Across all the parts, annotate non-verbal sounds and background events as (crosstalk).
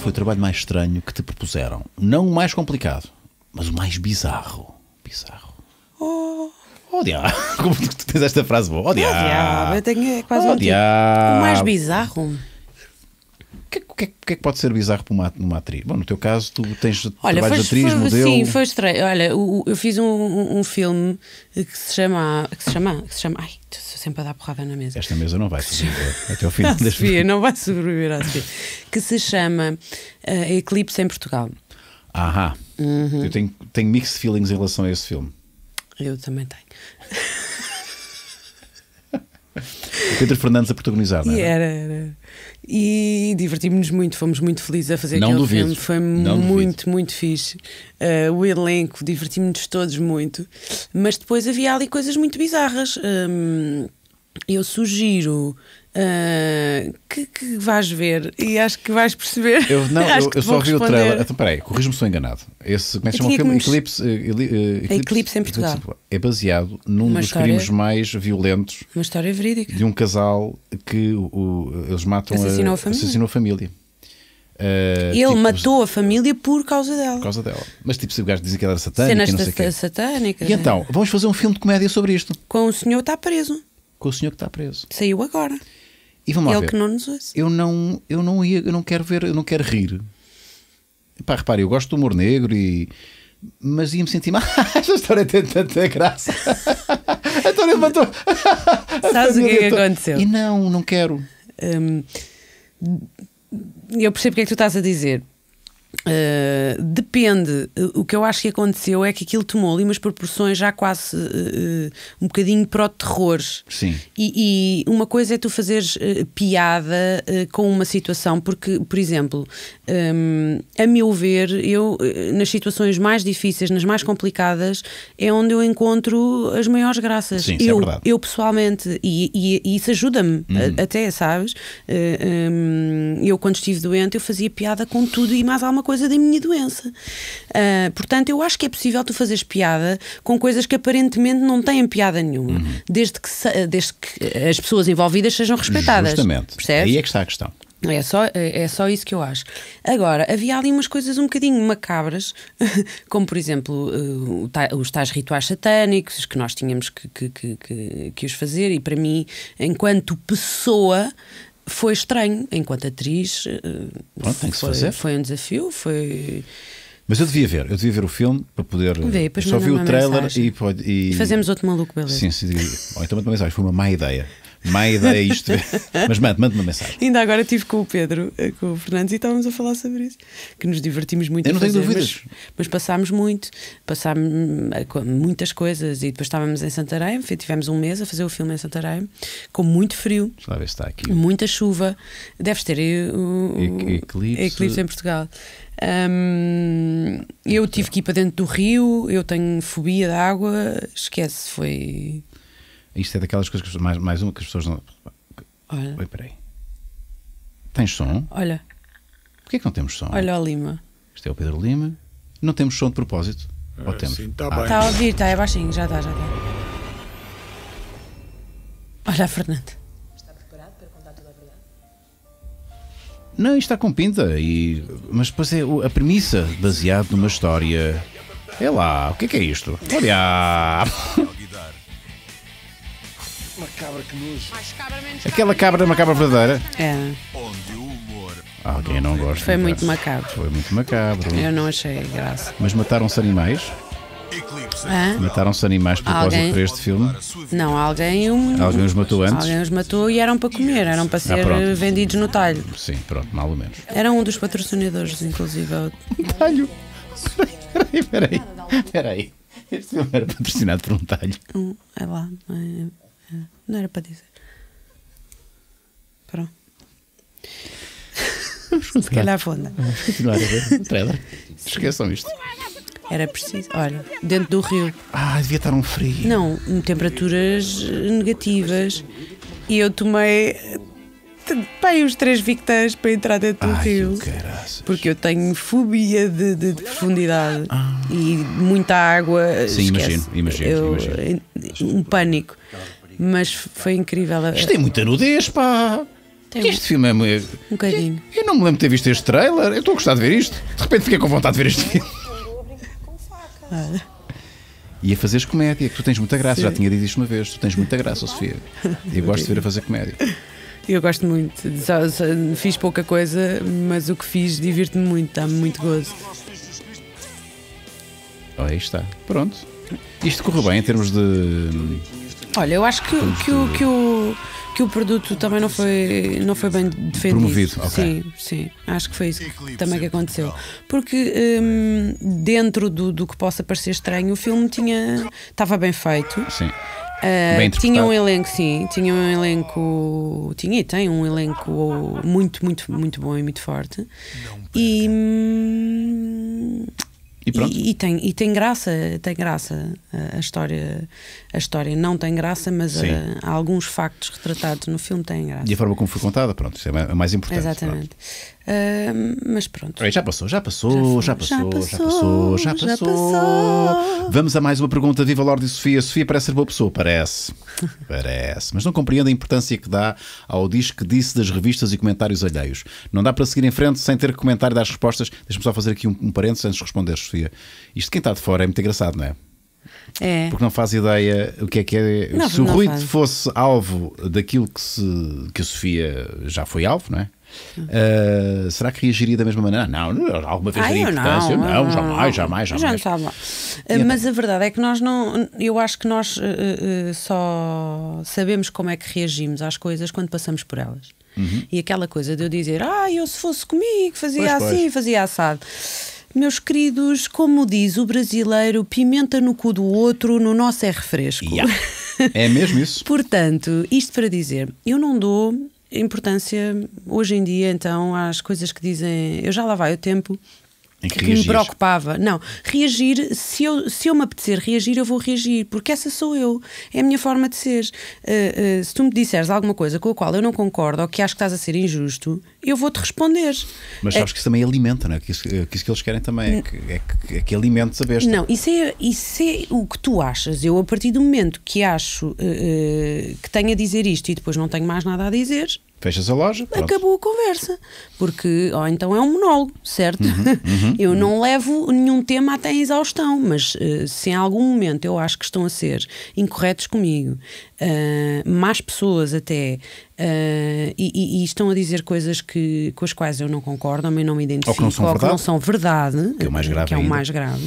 foi o trabalho mais estranho que te propuseram? Não o mais complicado, mas o mais bizarro. Bizarro. Oh. Oh (laughs) como tu tens esta frase boa? odiar oh, oh, diabo, eu tenho quase oh, um O mais bizarro que, é é que, que é que pode ser bizarro para uma, numa atriz? Bom, no teu caso, tu tens Olha, trabalhos foi, de atriz, foi, modelo. Sim, foi estranho. Olha, eu, eu fiz um, um, filme que se chama. Que se chama. Que se chama ai, estou sempre a dar porrada na mesa. Esta mesa não vai sobreviver até o final (laughs) deste Sofia, Não vai sobreviver à Sofia. Que se chama uh, Eclipse em Portugal. Aham. Uhum. Eu tenho, tenho mixed feelings em relação a esse filme. Eu também tenho. Pedro Fernandes a protagonizar, não era? E é? era, era. E divertimos-nos muito, fomos muito felizes a fazer não aquele duvido. filme. Foi não muito, duvido. muito fixe. Uh, o elenco, divertimos-nos todos muito. Mas depois havia ali coisas muito bizarras. Um, eu sugiro ah, que, que, vais ver e acho que vais perceber. Eu, não, (laughs) eu, eu só vi o trailer. Então, peraí, corrijo-me se eu enganado. Esse, como é que chama o filme? Nos... Eclipse, eh, eh, Eclipse, Eclipse, em Portugal. Eclipse, é baseado num uma dos história, crimes mais violentos uma história verídica. de um casal que o, eles matam assassinou a, a família. Assassinou a família. Uh, ele tipo, matou a família por causa dela. Por causa dela. Mas tipo, se o gajo dizia que ela era satânica, Cenas não sei quê. satânica. E então, é. vamos fazer um filme de comédia sobre isto. Com o senhor que está preso. Com o senhor que está preso. Saiu agora. E vamos lá é que não nos ouça. Eu não, eu não ia, eu não quero ver, eu não quero rir. Pá, repare, eu gosto do humor negro e mas ia-me sentir mal. (laughs) Esta história tem tanta graça. a história levantou. Sabes o que é que aconteceu? E não, não quero. Hum, eu percebo o que é que tu estás a dizer, eh, depende. Eh, o que eu acho que aconteceu é que aquilo tomou ali umas proporções já quase uh, um bocadinho para o terror. Sim. E, e uma coisa é tu fazeres uh, piada com uma situação, porque, por exemplo, um, ehm, a meu ver, eu nas situações mais difíceis, nas mais complicadas, é onde eu encontro as maiores graças. Sim, é eu, é eu pessoalmente, e, e, e isso ajuda-me uhum. até, sabes? Um, ehm, eu, quando estive doente, eu fazia piada com tudo e mais alguma uma coisa da minha doença. Uh, portanto, eu acho que é possível tu fazeres piada com coisas que aparentemente não têm piada nenhuma, uhum. desde, que, desde que as pessoas envolvidas sejam respeitadas. Justamente. Percebes? Aí é que está a questão. É só, é, é só isso que eu acho. Agora, havia ali umas coisas um bocadinho macabras, (laughs) como por exemplo eh, os tais rituais satânicos que nós tínhamos que, que, que, que, os fazer, e para mim, enquanto pessoa, foi estranho enquanto atriz. Eh, Pronto, foi, tem que se fazer. Foi um desafio, foi. Mas eu devia ver, eu devia ver o filme para poder. Vê, eh, só vi o trailer e, e, Fazemos outro maluco, beleza? Sim, sim. Ou então uma mensagem, foi uma má ideia má ideia isto. É. (laughs) Mas manda, me uma mensagem. Ainda agora estive com o Pedro, eh, com o Fernandes, e estávamos a falar sobre isso. Que nos divertimos muito. Eu não fazer, tenho dúvidas. Mas, mas, passámos muito, passámos eh, muitas coisas. E depois estávamos em Santarém, tivemos um mês a fazer o filme em Santarém, com muito frio. Deixa lá ver se está aqui. Muita chuva. Deves ter eh, o, e, eclipse. eclipse em Portugal. Hum, eu tive que ir para dentro do rio, eu tenho fobia da água, esquece, foi isto é daquelas coisas que mais, mais uma que as pessoas não. Olha. Oi, peraí. Tens som? Olha. Porquê que não temos som? Olha o Lima. Isto é o Pedro Lima. Não temos som de propósito. É, Ou temos? Está ah, tá a ouvir, está, é baixinho, já está, já está. Olha a Fernanda. Está preparado para contar toda a verdade? Não, isto está com pinta. E... Mas depois é a premissa baseada numa história. É lá, o que é que é isto? Olha! Uma cabra que Aquela cabra é uma cabra verdadeira. É. Onde o humor. Alguém não gosta. Foi muito macabro. Foi muito macabro. Eu não achei graça. Mas mataram-se animais? Mataram-se animais por causa Alguém? este filme? Não, alguém, um, Alguém os matou antes? alguém os matou e eram para comer, eram para ah, ser eh, vendidos no talho. Sim, pronto, mal ou menos. Era um dos patrocinadores, inclusive. um Talho! Peraí, peraí, peraí. Este filme era patrocinado por um talho. Um, é lá. é- não era para dizer. Pronto. (laughs) Se calhar afunda. Vamos continuar a ver o (laughs) Esqueçam isto. Era preciso. Olha, dentro do rio. Ah, devia estar um frio. Não, temperaturas eh, negativas. E eu tomei. Pai, os três Victãs para entrar dentro do Ai, rio. Porque eu tenho fobia de, de, de profundidade ah. e muita água. Sim, Esquece. imagino, imagino, eu, imagino. Eh, um pânico mas foi incrível. Isto tem muita nudez, pá. Tem este filme é muito. Um bocadinho. Eu, eu, não me lembro de ter visto este trailer. Eu estou a gostar de ver isto. De repente fiquei com vontade de ver este filme. Olha. E a fazeres comédia, que tu tens muita graça. Sim. Já tinha dito isto uma vez. Tu tens muita graça, Sofia. Eu gosto de ver a fazer comédia. Eu gosto muito. Só, só, fiz pouca coisa, mas o que fiz divirto-me muito. Dá-me muito gozo. Oh, aí está. Pronto. Isto correu bem em termos de Olha, eu acho que, que, o, que, o, que o produto também não foi, não foi bem defendido. Promovido, ok. Sim, sim. Acho que foi isso que, também que aconteceu. Porque hum, dentro do, do que possa parecer estranho, o filme tinha estava bem feito. Sim. Uh, tinha um elenco, sim, tinha um elenco, tinha e tem um elenco muito, muito, muito bom e muito forte. E, e, e, e, tem, e tem graça, tem graça a história, a história não tem graça, mas a, a eh, alguns factos retratados no filme têm graça. E a forma como foi contada, pronto, isso é a é mais importante. Exatamente. Pronto. Ah, mas pronto. já, passou, já, passou, já, passou, já passou, já, passou, Vamos a mais uma pergunta. Viva Lorde e Sofia. Sofia parece ser boa pessoa, parece. (laughs) parece. Mas não compreendo a importância que dá ao disco que disse das revistas e comentários alheios. Não dá para seguir em frente sem ter que comentar e dar respostas. Deixa-me só fazer aqui um, um parênteses antes de responder, Sofia. Isto quem está de fora é muito engraçado, não é? É. Porque não faz ideia o que é que é. Não, se o Rui faz. fosse alvo daquilo que, se, que a Sofia já foi alvo, não é? Uh, será que reagiria da mesma maneira? Ah, não, alguma vez teria ah, importância? Não, não, não, jamais, jamais, jamais. Já não Mas a verdade é que nós não. Eu acho que nós uh, uh, só sabemos como é que reagimos às coisas quando passamos por elas. Uhum. E aquela coisa de eu dizer, ah, eu se fosse comigo, fazia pois, assim, pois. fazia assado. Meus queridos, como diz o brasileiro, pimenta no cu do outro, no nosso é refresco. Yeah. É mesmo isso. (laughs) Portanto, isto para dizer, eu não dou importância hoje em dia, então, às coisas que dizem. Eu já lá vai o tempo que, que me preocupava. Não, reagir, se eu, se eu me apetecer reagir, eu vou reagir, porque essa sou eu, é a minha forma de ser. Uh, uh, se tu me disseres alguma coisa com a qual eu não concordo ou que acho que estás a ser injusto, eu vou-te responder. Mas eh, sabes é... que isso também alimenta, não é? Que isso, que isso que eles querem também é que, é que, é que a besta. Não, isso é, isso é o que tu achas. Eu, a partir do momento que acho uh, que tenho a dizer isto e depois não tenho mais nada a dizer, Fechas a loja. Pronto. Acabou a conversa. Porque, ou oh, então é um monólogo, certo? Uhum, uhum, (laughs) eu não uhum. levo nenhum tema até em exaustão, mas uh, se em algum momento eu acho que estão a ser incorretos comigo, uh, más pessoas até, uh, e, e, e, estão a dizer coisas que, com as quais eu não concordo, ou não me identifico, ou que não são, verdade, que não são verdade, que é o mais grave. É o mais grave.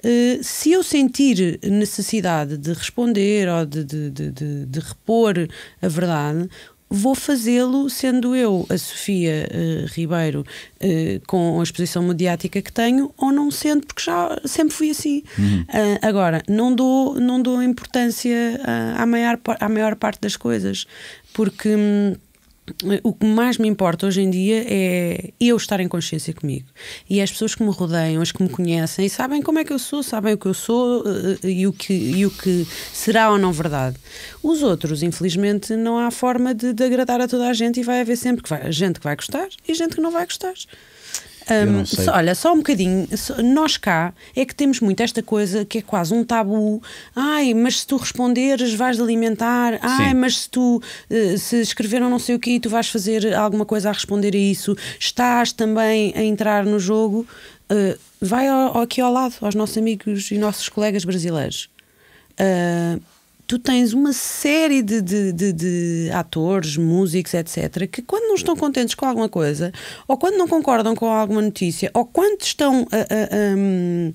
Uh, se eu sentir necessidade de responder ou de, de, de, de repor a verdade vou fazê-lo sendo eu, a Sofia uh, Ribeiro, uh, com a exposição mediática que tenho, ou não sendo, porque já sempre fui assim. Uhum. Uh, agora, não dou, não dou importância ah, à, maior, à maior parte das coisas, porque. Hum, eh, o que mais me importa hoje em dia é eu estar em consciência comigo. E é as pessoas que me rodeiam, as que me conhecem, sabem como é que eu sou, sabem o que eu sou eh, eh, e o que, e o que será ou não verdade. Os outros, infelizmente, não há forma de, de agradar a toda a gente e vai haver sempre que vai, gente que vai gostar e gente que não vai gostar. Um, só, olha, só um bocadinho. Nós cá é que temos muito esta coisa que é quase um tabu. Ai, mas se tu responderes, vais alimentar. Ai, Sim. mas se tu eh, se escreveram não sei o que, tu vais fazer alguma coisa a responder a isso. Estás também a entrar no jogo. Uh, vai ao, aqui ao lado, aos nossos amigos e nossos colegas brasileiros. Uh, tu tens uma série de, de, de, de, atores, músicos, etc., que quando não estão contentes com alguma coisa, ou quando não concordam com alguma notícia, ou quando estão a, a, hum,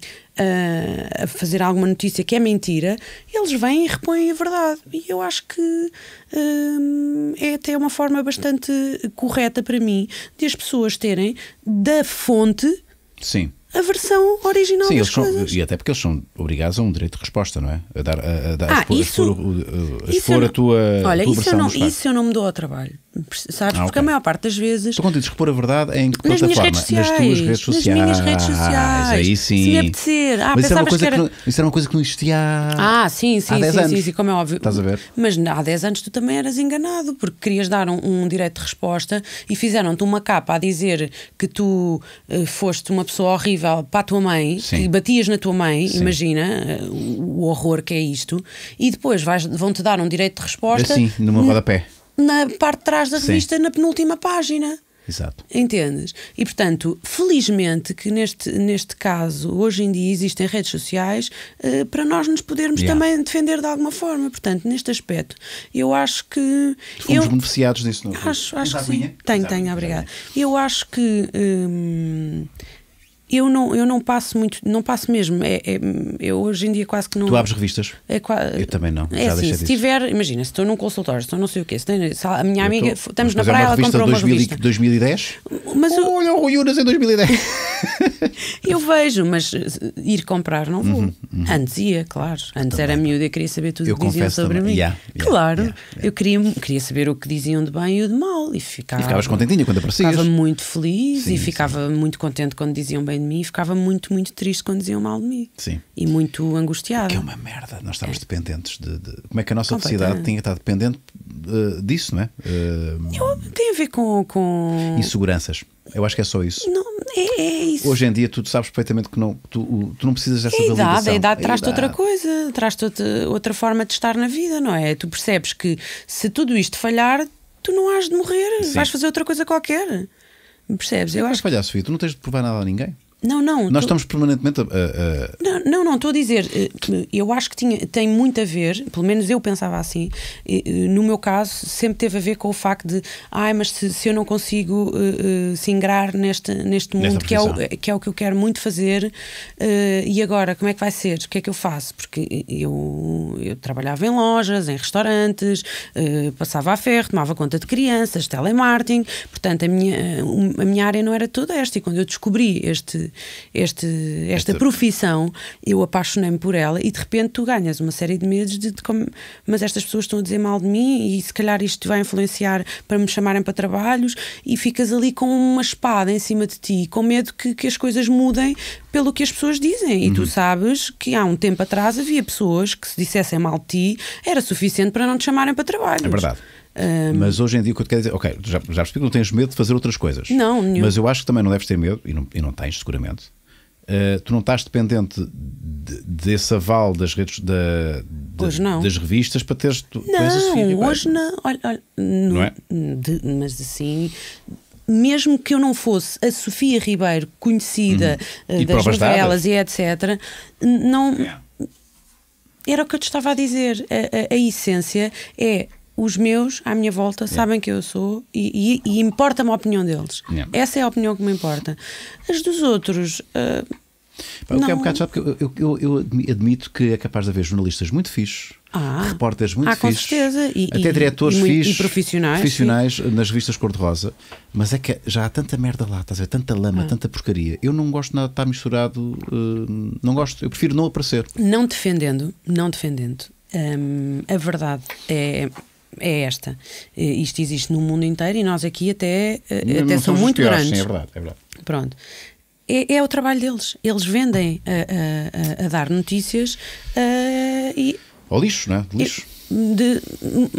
a, a fazer alguma notícia que é mentira, eles vêm e repõem a verdade. E eu acho que hum, é até uma forma bastante correta para mim de as pessoas terem da fonte. Sim a versão original Sim, das coisas. e até porque eles são obrigados a um direito de resposta, não é? A dar, a, a, a ah, expor, isso, a, expor, expor isso a tua, olha, tua isso versão eu não, isso eu não me dou ao trabalho. Sabes? Ah, Porque a maior parte das vezes. Tu contente de repor a verdade é em que nas plataforma? Minhas redes sociais, nas tuas redes sociais. Nas minhas redes sociais. Ah, aí sim. Se apetecer. Ah, Mas isso era, uma coisa que, era... que não, isso era uma coisa que não existia há. Ah, sim, sim, sim, anos. sim, sim, como é óbvio. Estás a ver? Mas há 10 anos tu também eras enganado, porque querias dar um, um direito de resposta e fizeram-te uma capa a dizer que tu uh, foste uma pessoa horrível para a tua mãe sim. e batias na tua mãe, sim. imagina uh, o horror que é isto, e depois vais, vão-te dar um direito de resposta. Assim, numa rodapé na parte de trás da revista, Sim. na penúltima página. Exato. Entendes? E portanto, felizmente que neste, neste caso, hoje em dia existem redes sociais uh, para nós nos podermos yeah. também defender de alguma forma. Portanto, neste aspecto, eu acho que. Fomos eu... beneficiados disso, não Acho, acho que sim. Tenho, tenho, obrigado. Eu acho que. Hum, eu não, eu não passo muito, não passo mesmo. É, é, eu hoje em dia quase que não. Tu abres revistas? É, eu também não. É já assim, se disso. tiver, imagina, se estou num consultório, se estou não sei o quê, se, tem, se a minha eu amiga, tô, estamos na praia, ela comprou 2000, uma revista. 2010? Mas eu... Olha o Yunas em 2010. (laughs) (laughs) eu vejo, mas eh, ir comprar não vou. Uhum, uhum. Antes ia, claro. Antes era tá. miúda, eu queria saber tudo o que diziam sobre também. mim. Yeah, yeah, claro, yeah, eu queria, queria saber o que diziam de bem e o de mal. E, ficava, e ficavas contentinha quando aparecias. Ficava muito feliz sim, e ficava sim. muito contente quando diziam bem de mim e ficava muito, muito triste quando diziam mal de mim. Sim. E muito angustiada. É que é uma merda. Nós estávamos é. dependentes de, de, Como é que a nossa sociedade tinha estado dependente uh, disso, não é? Uh, eu, tem a ver com, com. Inseguranças. Eu acho que é só isso. Não, é, é, é, isso. Hoje em dia tu sabes perfeitamente que não, tu, tu não precisas dessa é validação. Idade, a é idade traz-te é outra coisa, traz-te outra forma de estar na vida, não é? Tu percebes que se tudo isto falhar, tu não has de morrer, Sim. vais fazer outra coisa qualquer. Percebes? eu acho falhar, Sofia, tu não tens de provar nada a ninguém. Não, não. Nós tu... estamos permanentemente a, a, a, Não, não, não, estou a dizer. Eh, eu acho que tinha, tem muito a ver, pelo menos eu pensava assim, no meu caso, sempre teve a ver com o facto de, ai, ah, mas se, se, eu não consigo uh, eh, eh, singrar neste, neste mundo, que é, o, que é o que eu quero muito fazer, uh, e agora, como é que vai ser? O que é que eu faço? Porque eu, eu trabalhava em lojas, em restaurantes, uh, passava a ferro, tomava conta de crianças, telemarketing, portanto, a minha, a minha área não era toda esta. E quando eu descobri este, este, esta, esta... profissão, eu eu apaixonei-me por ela e de repente tu ganhas uma série de medos de, de como, mas estas pessoas estão a dizer mal de mim e se calhar isto vai influenciar para me chamarem para trabalhos e ficas ali com uma espada em cima de ti, com medo que, que as coisas mudem pelo que as pessoas dizem. E uhum. tu sabes que há um tempo atrás havia pessoas que se dissessem mal de ti era suficiente para não te chamarem para trabalhos. É verdade. Um... Mas hoje em dia o que eu te quero dizer, ok, já, já percebi que não tens medo de fazer outras coisas. Não, nenhum. Mas eu acho que também não deves ter medo, e não, e não tens seguramente, eh, tu não estás dependente de, desse aval das redes da, não das revistas para teres tu, não hoje não olha, olha não é? de, mas assim mesmo que eu não fosse a Sofia Ribeiro conhecida uhum. uh, das novelas e etc não yeah. era o que eu te estava a dizer a, a, a essência é os meus à minha volta yeah. sabem quem eu sou e, e, e importa-me a opinião deles. Yeah. Essa é a opinião que me importa. As dos outros. Uh, não... é um bocado chato, porque eu, eu, eu, admito que é capaz de haver jornalistas muito fixos, ah, repórteres muito ah, fixos, e, até diretores e, fixos, e profissionais, profissionais nas revistas cor-de-rosa, mas é que já há tanta merda lá, estás a ver? Tanta lama, ah. tanta porcaria. Eu não gosto nada de estar misturado, uh, não gosto, eu prefiro não aparecer. Não defendendo, não defendendo, a verdade é é esta. Eh, isto existe no mundo inteiro e nós aqui até, eh, até são muito piores, grandes. Sim, é verdade, é verdade. Pronto. É, é, o trabalho deles. Eles vendem a, eh, a, a dar notícias a, e. Ao lixo, não é? De lixo. De,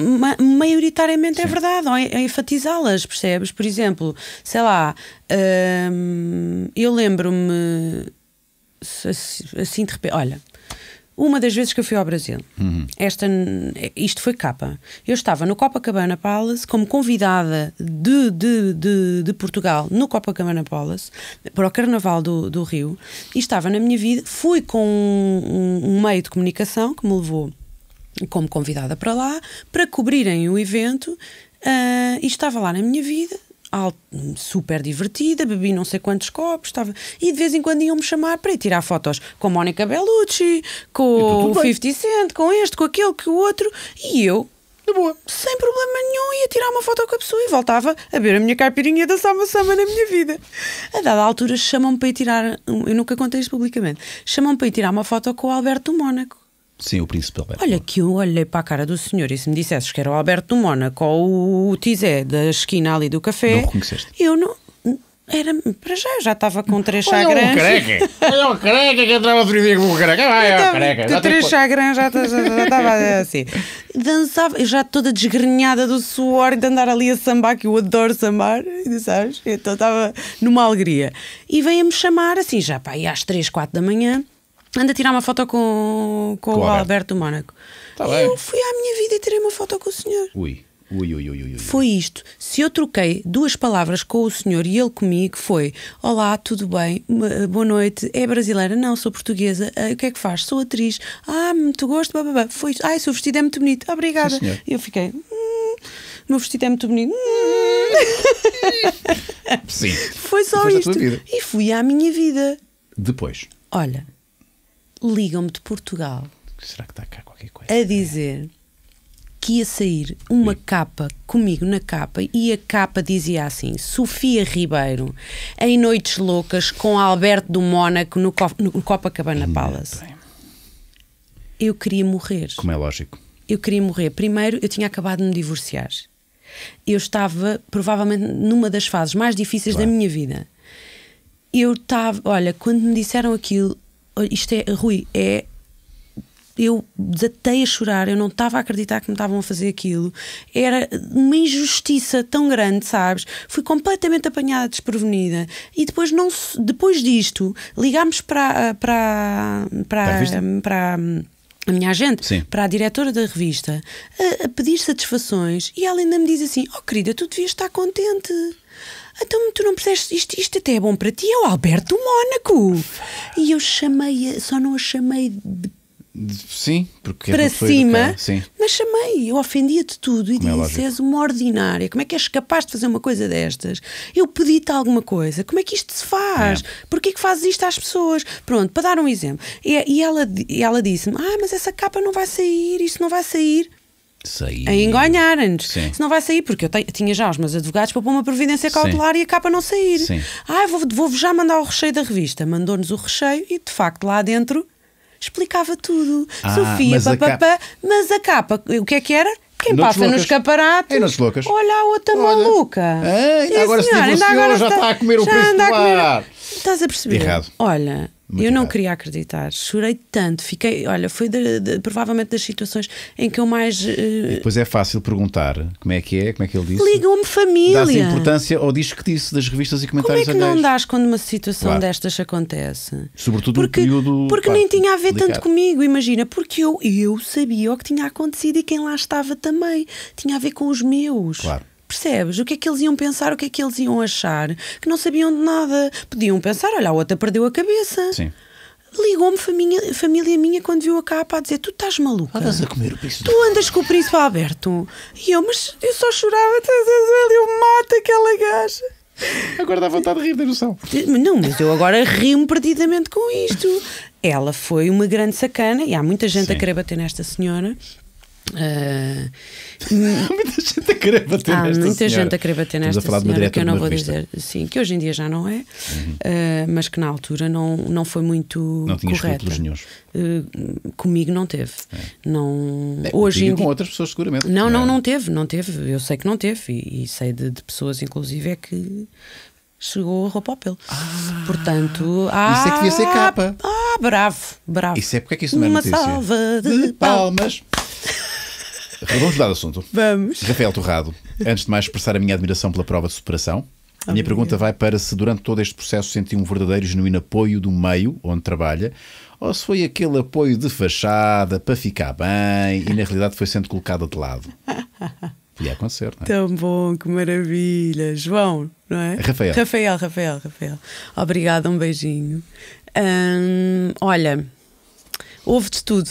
ma, maioritariamente é Sim. é verdade, ou é, é enfatizá-las, percebes? Por exemplo, sei lá, hum, eu lembro-me assim de repente, olha, uma das vezes que eu fui ao Brasil, uhum. esta, isto foi capa. Eu estava no Copacabana Palace como convidada de, de, de, de Portugal no Copacabana Palace para o Carnaval do, do Rio e estava na minha vida. Fui com um, um, meio de comunicação que me levou como convidada para lá para cobrirem o evento uh, e estava lá na minha vida super divertida, bebi não sei quantos copos, estava... e de vez em quando iam-me chamar para ir tirar fotos com Mónica Bellucci, com o 50 Cent, com este, com aquele, com o outro, e eu, de boa, sem problema nenhum, ia tirar uma foto com a pessoa e voltava a ver a minha caipirinha da Samba Samba na minha vida. A dada altura chamam-me para ir tirar, eu nunca contei isto publicamente, chamam-me para ir tirar uma foto com o Alberto do Mónaco. Sim, o príncipe Alberto. Olha, que eu olhei para a cara do senhor e se me dissesses que era o Alberto do Mónaco ou o Tizé da esquina ali do café. Não reconheceste? Eu não. Era para já, eu já estava com três chagrãs. Olha o careca! (laughs) Olha o careca que entrava a dia com o careca! Vai, olha o careca! Com três chagrãs já estava tá, assim. Dançava, já toda desgrenhada do suor de andar ali a sambar, que eu adoro sambar, sabes? Então estava numa alegria. E veio-me chamar assim, já pá, aí às três, quatro da manhã anda a tirar uma foto com, com, com o Alberto, Alberto Mónaco. Tá eu fui à minha vida e tirei uma foto com o senhor. Ui. Ui, ui, ui, ui, Foi isto. Se eu troquei duas palavras com o senhor e ele comigo, foi: Olá, tudo bem? Boa noite. É brasileira? Não, sou portuguesa. Ah, o que é que faz? Sou atriz. Ah, muito gosto. Blá, blá, blá. Foi isto. Ai, seu vestido é muito bonito. Obrigada. Sim, eu fiquei: hum, Meu vestido é muito bonito. Hum. Sim. (laughs) Foi só isto. E fui à minha vida. Depois. Olha, ligam-me de Portugal. Será que está cá qualquer coisa? A dizer que ia sair uma capa comigo na capa e a capa dizia assim: Sofia Ribeiro em Noites Loucas com Alberto do Mónaco no, Co no Copacabana Palace. Eu queria morrer. Como é lógico. Eu queria morrer. Primeiro, eu tinha acabado de me divorciar. Eu estava provavelmente numa das fases mais difíceis claro. da minha vida. Eu estava, olha, quando me disseram aquilo, isto é, Rui, é eu desatei a chorar, eu não estava a acreditar que me estavam a fazer aquilo. Era uma injustiça tão grande, sabes? Fui completamente apanhada desprevenida. E depois não depois disto, ligámos para para para, para a minha agente, Sim. para a diretora da revista, a, a pedir satisfações, e ela ainda me diz assim: Oh querida, tu devias estar contente. Então tu não percebes, isto, isto até é bom para ti, é o Alberto Mónaco. E eu chamei, só não a chamei de Sim, porque é para cima, Sim. mas chamei, eu ofendia-te tudo e como é disse: é és uma ordinária, como é que és capaz de fazer uma coisa destas? Eu pedi-te alguma coisa, como é que isto se faz? É. Porquê que fazes isto às pessoas? Pronto, para dar um exemplo. E, e ela, e ela disse-me: Ah, mas essa capa não vai sair, isso não vai sair sair. a enganharem-nos. Se não vai sair, porque eu, tinha já os meus advogados para pôr uma providência cautelar Sim. e a capa não sair. Sim. Ah, vou-vos já mandar o recheio da revista. Mandou-nos o recheio e, de facto, lá dentro explicava tudo. Ah, Sofia, mas, papapá, a mas a capa, o que é que era? Quem passa loucas. no escaparate. É loucas. Olha a outra olha. maluca. É, ainda e agora se divorciou, já está, está a comer o preço do a Comer... Estás a perceber? Errado. Olha, muito eu não queria acreditar, chorei tanto, fiquei, olha, foi de, de, provavelmente das situações em que eu mais. Uh... E depois é fácil perguntar como é que é, como é que ele disse. Ligam-me família. Dás importância ao disco que disse das revistas e comentários Como é que não dás quando uma situação claro. destas acontece? Sobretudo porque, no período. Porque claro, nem tinha a ver tanto comigo, imagina, porque eu, eu sabia o que tinha acontecido e quem lá estava também. Tinha a ver com os meus. Claro. Percebes? O que é que eles iam pensar, o que é que eles iam achar, que não sabiam de nada. Podiam pensar, olha, a outra perdeu a cabeça. Sim. Ligou-me família, família minha quando viu a capa a dizer: Tu estás maluca? Andas ah, a comer o príncipe. Tu andas com o príncipe aberto. E eu, mas eu só chorava, eu mato aquela gaja. Agora dá vontade de rir da noção. Não, mas eu agora rio-me perdidamente com isto. Ela foi uma grande sacana e há muita gente Sim. a querer bater nesta senhora. Uh, (laughs) muita gente a querer bater há nesta muita senhora. gente a querer bater nesta senhora, que eu não vou revista. dizer sim que hoje em dia já não é uhum. uh, mas que na altura não não foi muito não tinha correta uh, comigo não teve é. não é, hoje em com outras pessoas seguramente não não é. não teve não teve eu sei que não teve e, e sei de, de pessoas inclusive é que chegou a roupa ao pelo. Ah, Portanto, ah, isso é que devia ser capa. Ah, bravo, bravo. Isso é porque é que isso não é Uma notícia? salva de, de palmas. palmas. Vamos mudar de assunto. Vamos. Rafael Torrado, antes de mais expressar a minha admiração pela prova de superação, a minha pergunta vai para se durante todo este processo sentiu um verdadeiro e genuíno apoio do meio onde trabalha, ou se foi aquele apoio de fachada para ficar bem e na realidade foi sendo colocada de lado. (laughs) Podia acontecer, não é? Tão bom, que maravilha. João, não é? Rafael. Rafael, Rafael, Rafael. Obrigada, um beijinho. Hum, olha, houve de tudo.